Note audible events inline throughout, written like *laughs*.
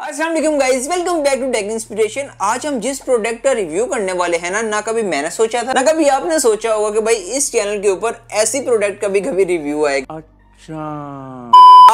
Aslam guys welcome back to Tech Inspiration आज हम जिस प्रोडक्ट का रिव्यू करने वाले हैं ना ना कभी मैंने सोचा था ना कभी आपने सोचा होगा कि भाई इस चैनल के ऊपर ऐसी प्रोडक्ट का भी कभी रिव्यू आएगा अच्छा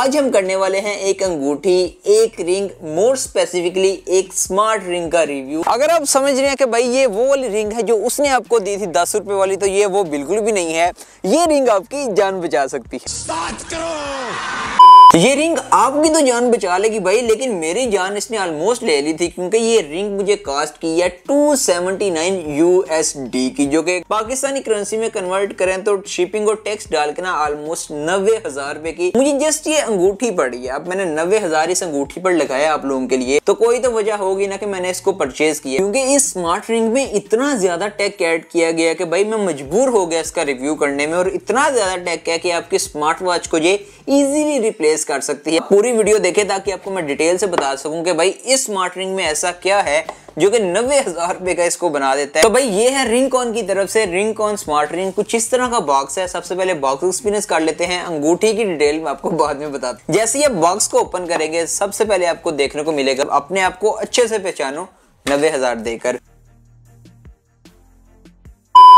आज हम करने वाले हैं एक अंगूठी एक रिंग मोर स्पेसिफिकली एक स्मार्ट रिंग का रिव्यू अगर आप समझ रहे हैं कि भाई ये वो वाली रिंग है जो उसने आपको दी थी दस रुपए वाली तो ये वो बिल्कुल भी नहीं है ये रिंग आपकी जान बचा सकती है ये रिंग आपकी तो जान बचा लेगी भाई लेकिन मेरी जान इसने ऑलमोस्ट ले ली थी क्योंकि ये रिंग मुझे कास्ट की है 279 यूएसडी की जो कि पाकिस्तानी करेंसी में कन्वर्ट करें तो शिपिंग और टैक्स डाल के ना ऑलमोस्ट नब्बे हजार रुपए की मुझे जस्ट ये अंगूठी पड़ी है अब मैंने नब्बे हजार इस अंगूठी पर लगाया आप लोगों के लिए तो कोई तो वजह होगी ना कि मैंने इसको परचेज किया क्योंकि इस स्मार्ट रिंग में इतना ज्यादा टैक एड किया गया कि भाई मैं मजबूर हो गया इसका रिव्यू करने में और इतना ज्यादा टैक है कि आपकी स्मार्ट वॉच को ये इजीली रिप्लेस कर सकती है पूरी वीडियो देखें ताकि आपको मैं डिटेल से बता सकूं कि भाई इस स्मार्ट रिंग में ऐसा क्या है जो कि नब्बे हजार रुपए का इसको बना देता है तो भाई ये है रिंग कॉन की तरफ से रिंग कॉन स्मार्ट रिंग कुछ इस तरह का बॉक्स है सबसे पहले बॉक्स एक्सपीरियंस कर लेते हैं अंगूठी की डिटेल में आपको बाद में बताते जैसे ये बॉक्स को ओपन करेंगे सबसे पहले आपको देखने को मिलेगा अपने आप को अच्छे से पहचानो नब्बे हजार देकर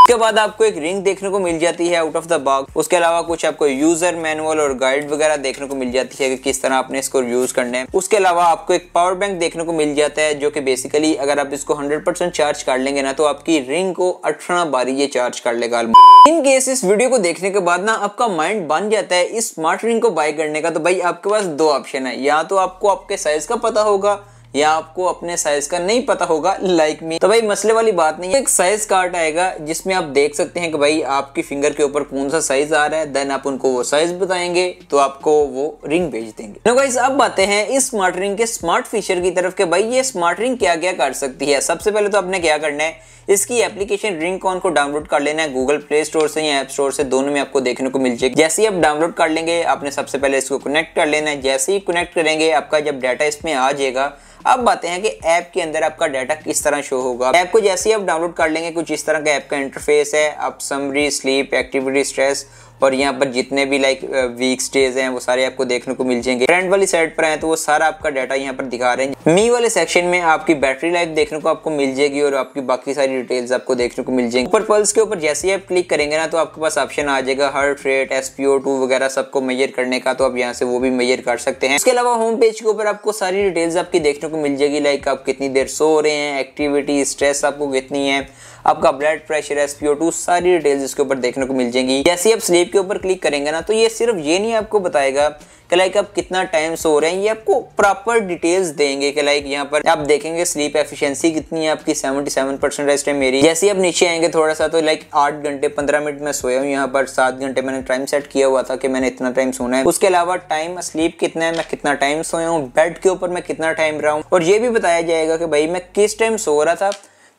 उसके बाद आपको एक रिंग देखने को मिल जाती है आउट ऑफ द बॉक्स उसके अलावा कुछ आपको यूजर मैनुअल और गाइड वगैरह देखने को मिल जाती है कि किस तरह आपने इसको यूज करना है उसके अलावा आपको एक पावर बैंक देखने को मिल जाता है जो कि बेसिकली अगर आप इसको हंड्रेड चार्ज कर लेंगे ना तो आपकी रिंग को अठारह बारी ये चार्ज कर लेगा इन केस इस वीडियो को देखने के बाद ना आपका माइंड बन जाता है इस स्मार्ट रिंग को बाय करने का तो भाई आपके पास दो ऑप्शन है या तो आपको आपके साइज का पता होगा या आपको अपने साइज का नहीं पता होगा लाइक like मी तो भाई मसले वाली बात नहीं है एक साइज कार्ड आएगा जिसमें आप देख सकते हैं कि भाई आपकी फिंगर के ऊपर कौन सा साइज आ रहा है देन आप उनको वो साइज बताएंगे तो आपको वो रिंग भेज देंगे नो अब आते हैं इस स्मार्ट रिंग के स्मार्ट फीचर की तरफ के भाई ये स्मार्ट रिंग क्या क्या कर सकती है सबसे पहले तो आपने क्या करना है इसकी एप्लीकेशन रिंग कॉन को डाउनलोड कर लेना है गूगल प्ले स्टोर से या एप स्टोर से दोनों में आपको देखने को मिल जाएगी जैसे ही आप डाउनलोड कर लेंगे आपने सबसे पहले इसको कनेक्ट कर लेना है जैसे ही कनेक्ट करेंगे आपका जब डाटा इसमें आ जाएगा अब बातें हैं कि ऐप के अंदर आपका डाटा किस तरह शो होगा ऐप को जैसे ही आप डाउनलोड कर लेंगे कुछ इस तरह का ऐप का इंटरफेस है आप समरी स्लीप एक्टिविटी स्ट्रेस और यहाँ पर जितने भी लाइक वीक्स डेज हैं वो सारे आपको देखने को मिल जाएंगे फ्रंट वाली साइड पर आए तो वो सारा आपका डाटा यहाँ पर दिखा रहे हैं मी वाले सेक्शन में आपकी बैटरी लाइफ देखने को आपको मिल जाएगी और आपकी बाकी सारी डिटेल्स आपको देखने को मिल जाएंगे ऊपर पल्स के ऊपर जैसे ही आप क्लिक करेंगे ना तो आपके पास ऑप्शन आ जाएगा हर रेट एस वगैरह सबको मेजर करने का तो आप यहाँ से वो भी मेजर कर सकते हैं इसके अलावा होम पेज के ऊपर आपको सारी डिटेल्स आपकी देखने को मिल जाएगी लाइक आप कितनी देर सो रहे हैं एक्टिविटी स्ट्रेस आपको कितनी है आपका ब्लड प्रेशर एसपीओ सारी डिटेल्स इसके ऊपर देखने को मिल जाएगी जैसे आप स्लीप स्लीप के ऊपर क्लिक करेंगे ना तो ये सिर्फ ये नहीं आपको बताएगा कि लाइक आप कितना टाइम सो रहे हैं ये आपको प्रॉपर डिटेल्स देंगे कि लाइक यहाँ पर आप देखेंगे स्लीप एफिशिएंसी कितनी है आपकी 77 परसेंट रेस्ट है मेरी जैसे ही आप नीचे आएंगे थोड़ा सा तो लाइक आठ घंटे पंद्रह मिनट में सोया हूँ यहाँ पर सात घंटे मैंने टाइम सेट किया हुआ था कि मैंने इतना टाइम सोना है उसके अलावा टाइम स्लीप कितना है मैं कितना टाइम सोया हूँ बेड के ऊपर मैं कितना टाइम रहा हूँ और ये भी बताया जाएगा कि भाई मैं किस टाइम सो रहा था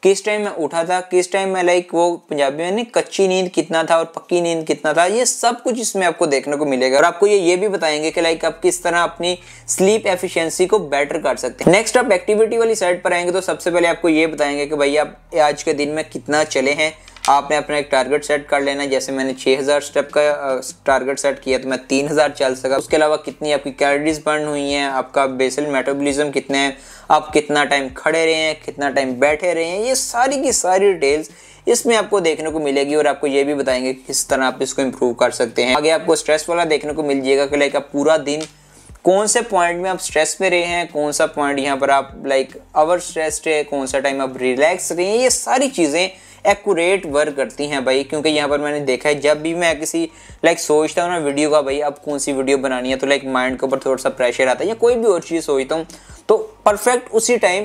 किस टाइम में उठा था किस टाइम में लाइक वो पंजाबी में नहीं कच्ची नींद कितना था और पक्की नींद कितना था ये सब कुछ इसमें आपको देखने को मिलेगा और आपको ये ये भी बताएंगे कि लाइक आप किस तरह अपनी स्लीप एफिशिएंसी को बेटर कर सकते हैं नेक्स्ट आप एक्टिविटी वाली साइड पर आएंगे तो सबसे पहले आपको ये बताएंगे कि भाई आप आज के दिन में कितना चले हैं आपने अपना एक टारगेट सेट कर लेना जैसे मैंने 6000 स्टेप का टारगेट सेट किया तो मैं 3000 चल सका उसके अलावा कितनी आपकी कैलोरीज बर्न हुई हैं आपका बेसल मेटाबॉलिज्म कितने हैं आप कितना टाइम खड़े रहे हैं कितना टाइम बैठे रहे हैं ये सारी की सारी डिटेल्स इसमें आपको देखने को मिलेगी और आपको ये भी बताएंगे किस तरह आप इसको इम्प्रूव कर सकते हैं आगे आपको स्ट्रेस वाला देखने को मिल जाएगा कि लाइक आप पूरा दिन कौन से पॉइंट में आप स्ट्रेस में रहे हैं कौन सा पॉइंट यहाँ पर आप लाइक अवर स्ट्रेस्ड है कौन सा टाइम आप रिलैक्स रहे हैं ये सारी चीज़ें एक्यूरेट वर्क करती हैं भाई क्योंकि यहाँ पर मैंने देखा है जब भी मैं किसी लाइक सोचता हूँ ना वीडियो का भाई अब कौन सी वीडियो बनानी है तो लाइक माइंड के ऊपर थोड़ा सा प्रेशर आता है या कोई भी और चीज़ सोचता हूँ तो परफेक्ट उसी टाइम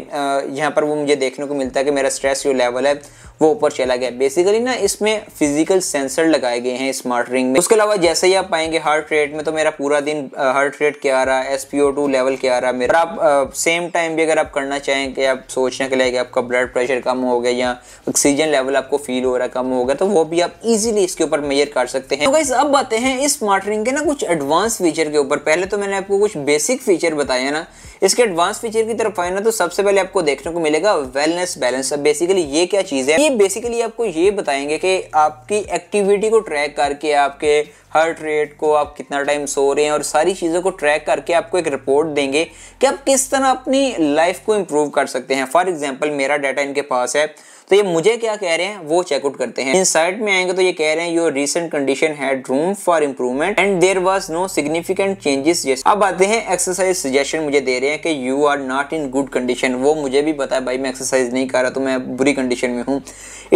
यहाँ पर वो मुझे देखने को मिलता है कि मेरा स्ट्रेस जो लेवल है वो ऊपर चला गया बेसिकली ना इसमें फिजिकल सेंसर लगाए गए हैं स्मार्ट रिंग में उसके अलावा जैसे ही आप आएंगे हार्ट रेट में तो मेरा पूरा दिन हार्ट रेट क्या आ रहा है एस लेवल क्या आ रहा है मेरा आप सेम टाइम भी अगर आप करना चाहें कि आप सोचने के लिए कि आपका ब्लड प्रेशर कम हो गया या ऑक्सीजन लेवल आपको फील हो रहा है कम हो गया तो वो भी आप इजिली इसके ऊपर मेजर कर सकते हैं तो गाइस अब आते हैं इस स्मार्ट रिंग के ना कुछ एडवांस फीचर के ऊपर पहले तो मैंने आपको कुछ बेसिक फीचर बताए ना इसके एडवांस फीचर की तरफ आए ना तो सबसे पहले आपको देखने को मिलेगा वेलनेस बैलेंस अब बेसिकली ये क्या चीज़ है ये बेसिकली आपको ये बताएंगे कि आपकी एक्टिविटी को ट्रैक करके आपके हार्ट रेट को आप कितना टाइम सो रहे हैं और सारी चीज़ों को ट्रैक करके आपको एक रिपोर्ट देंगे कि आप किस तरह अपनी लाइफ को इम्प्रूव कर सकते हैं फॉर एग्जाम्पल मेरा डाटा इनके पास है तो ये मुझे क्या कह रहे हैं वो चेकआउट करते हैं इन साइड में आएंगे तो ये कह रहे हैं your recent condition had room for improvement and there was no significant changes अब आते हैं एक्सरसाइज सजेशन मुझे दे रहे हैं कि you are not in good condition वो मुझे भी पता है भाई मैं एक्सरसाइज नहीं कर रहा तो मैं बुरी कंडीशन में हूँ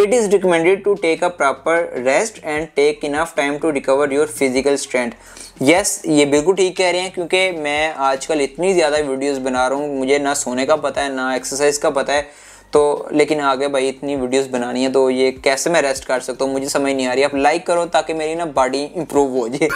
it is recommended to take a proper rest and take enough time to recover your physical strength yes yes, ये बिल्कुल ठीक कह रहे हैं क्योंकि मैं आजकल इतनी ज़्यादा वीडियोस बना रहा हूँ मुझे ना सोने का पता है ना एक्सरसाइज का पता है तो लेकिन आगे भाई इतनी वीडियोस बनानी है तो ये कैसे मैं रेस्ट कर सकता हूँ मुझे समझ नहीं आ रही आप लाइक करो ताकि मेरी ना बॉडी इंप्रूव हो जाए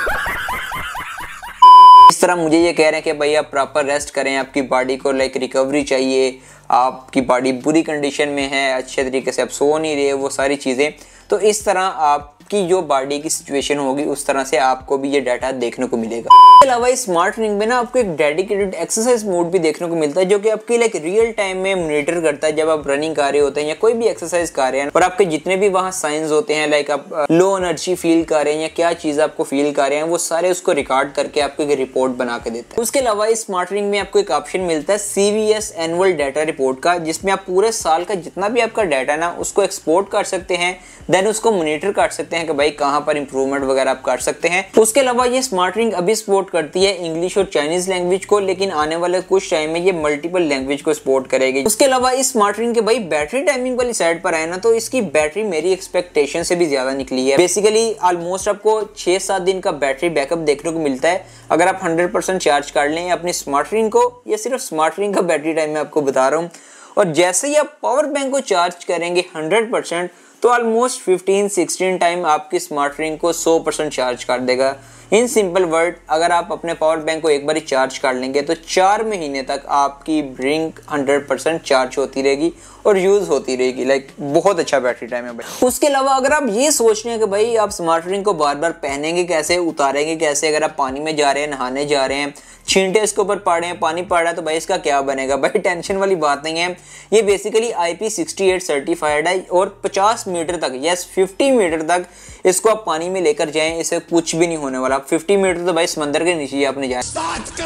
इस तरह मुझे ये कह रहे हैं कि भाई आप प्रॉपर रेस्ट करें आपकी बॉडी को लाइक रिकवरी चाहिए आपकी बॉडी बुरी कंडीशन में है अच्छे तरीके से आप सो नहीं रहे वो सारी चीज़ें तो इस तरह आप आपकी जो बॉडी की सिचुएशन होगी उस तरह से आपको भी ये डाटा देखने को मिलेगा इसके अलावा इस स्मार्ट रिंग में ना आपको एक डेडिकेटेड एक्सरसाइज मोड भी देखने को मिलता है जो कि आपके लाइक रियल टाइम में मोनिटर करता है जब आप रनिंग कर रहे होते हैं या कोई भी एक्सरसाइज कर रहे हैं और आपके जितने भी वहाँ साइंस होते हैं लाइक आप लो एनर्जी फील कर रहे हैं या क्या चीज़ आपको फील कर रहे हैं वो सारे उसको रिकॉर्ड करके आपको एक रिपोर्ट बना के देता है उसके अलावा इस स्मार्ट रिंग में आपको एक ऑप्शन मिलता है सीवीएस एनुअल डाटा रिपोर्ट का जिसमें आप पूरे साल का जितना भी आपका डाटा ना उसको एक्सपोर्ट कर सकते हैं देन उसको मोनिटर कर सकते हैं हैं कि भाई कहाँ पर इंप्रूवमेंट वगैरह आप कर सकते हैं उसके अलावा ये स्मार्ट रिंग अभी सपोर्ट करती है इंग्लिश और चाइनीज लैंग्वेज को लेकिन आने वाले कुछ टाइम में ये मल्टीपल लैंग्वेज को सपोर्ट करेगी उसके अलावा इस स्मार्ट रिंग के भाई बैटरी टाइमिंग वाली साइड पर आए ना तो इसकी बैटरी मेरी एक्सपेक्टेशन से भी ज्यादा निकली है बेसिकली ऑलमोस्ट आपको छह सात दिन का बैटरी बैकअप देखने को मिलता है अगर आप हंड्रेड चार्ज कर लें अपने स्मार्ट रिंग को या सिर्फ स्मार्ट रिंग का बैटरी टाइम मैं आपको बता रहा हूँ और जैसे ही आप पावर बैंक को चार्ज करेंगे हंड्रेड परसेंट तो ऑलमोस्ट 15-16 टाइम आपकी स्मार्ट रिंग को 100 परसेंट चार्ज कर देगा इन सिंपल वर्ड अगर आप अपने पावर बैंक को एक बार चार्ज कर लेंगे तो चार महीने तक आपकी ब्रिंक हंड्रेड परसेंट चार्ज होती रहेगी और यूज़ होती रहेगी लाइक बहुत अच्छा बैटरी टाइम है उसके अलावा अगर आप ये सोच रहे हैं कि भाई आप स्मार्ट रिंग को बार बार पहनेंगे कैसे उतारेंगे कैसे अगर आप पानी में जा रहे हैं नहाने जा रहे हैं छींटे इसके ऊपर पड़ रहे हैं पानी पड़ रहा है तो भाई इसका क्या बनेगा *laughs* भाई टेंशन वाली बात नहीं है ये basically I P sixty eight certified है और पचास मीटर तक यस फिफ्टी मीटर तक इसको आप पानी में लेकर जाएं इसे कुछ भी नहीं होने वाला फिफ्टी मीटर तो भाई समंदर के नीचे आपने जाए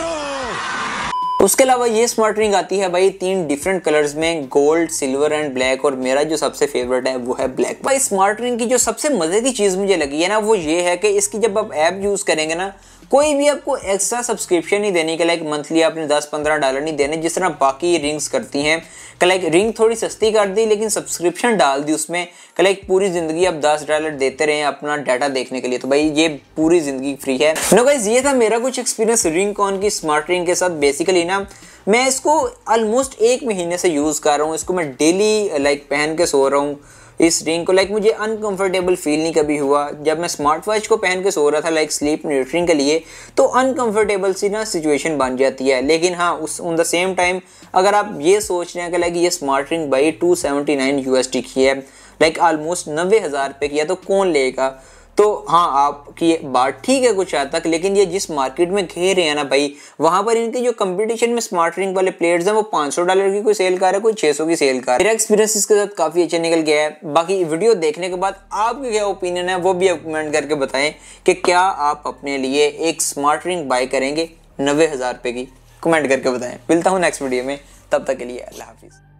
उसके अलावा ये स्मार्ट रिंग आती है भाई तीन डिफरेंट कलर्स में गोल्ड सिल्वर एंड ब्लैक और मेरा जो सबसे फेवरेट है वो है ब्लैक भाई स्मार्ट रिंग की जो सबसे मजे की चीज़ मुझे लगी है ना वो ये है कि इसकी जब आप ऐप यूज़ करेंगे ना कोई भी आपको एक्स्ट्रा सब्सक्रिप्शन नहीं देने के लाइक मंथली आपने 10-15 डॉलर नहीं देने जिस तरह बाकी रिंग्स करती हैं कलाइक रिंग थोड़ी सस्ती कर दी लेकिन सब्सक्रिप्शन डाल दी उसमें कलाइक पूरी ज़िंदगी आप 10 डॉलर देते रहें अपना डाटा देखने के लिए तो भाई ये पूरी ज़िंदगी फ्री है नो गाइज ये था मेरा कुछ एक्सपीरियंस रिंग कॉन की स्मार्ट रिंग के साथ बेसिकली ना मैं इसको ऑलमोस्ट एक महीने से यूज़ कर रहा हूँ इसको मैं डेली लाइक पहन के सो रहा हूँ इस रिंग को लाइक like, मुझे अनकंफर्टेबल फील नहीं कभी हुआ जब मैं स्मार्ट वॉच को पहन के सो रहा था लाइक स्लीप न्यूट्रिंग के लिए तो अनकंफर्टेबल सी ना सिचुएशन बन जाती है लेकिन हाँ उस ऑन द सेम टाइम अगर आप ये सोच रहे हैं कि लाइक ये स्मार्ट रिंग भाई टू सेवेंटी नाइन की है लाइक ऑलमोस्ट नब्बे हज़ार रुपये की है तो कौन लेगा तो हाँ आपकी बात ठीक है कुछ हद तक लेकिन ये जिस मार्केट में घेर रहे हैं ना भाई वहाँ पर इनके जो कंपटीशन में स्मार्ट रिंग वाले प्लेयर्स हैं वो 500 डॉलर की कोई सेल कर रहा है कोई 600 की सेल कर मेरा एक्सपीरियंस इसके साथ काफ़ी अच्छा निकल गया है बाकी वीडियो देखने के बाद आपके क्या ओपिनियन है वो भी आप कमेंट करके बताएं कि क्या आप अपने लिए एक स्मार्ट रिंग बाय करेंगे नब्बे हज़ार रुपये की कमेंट करके बताएं मिलता हूँ नेक्स्ट वीडियो में तब तक के लिए अल्लाह हाफिज़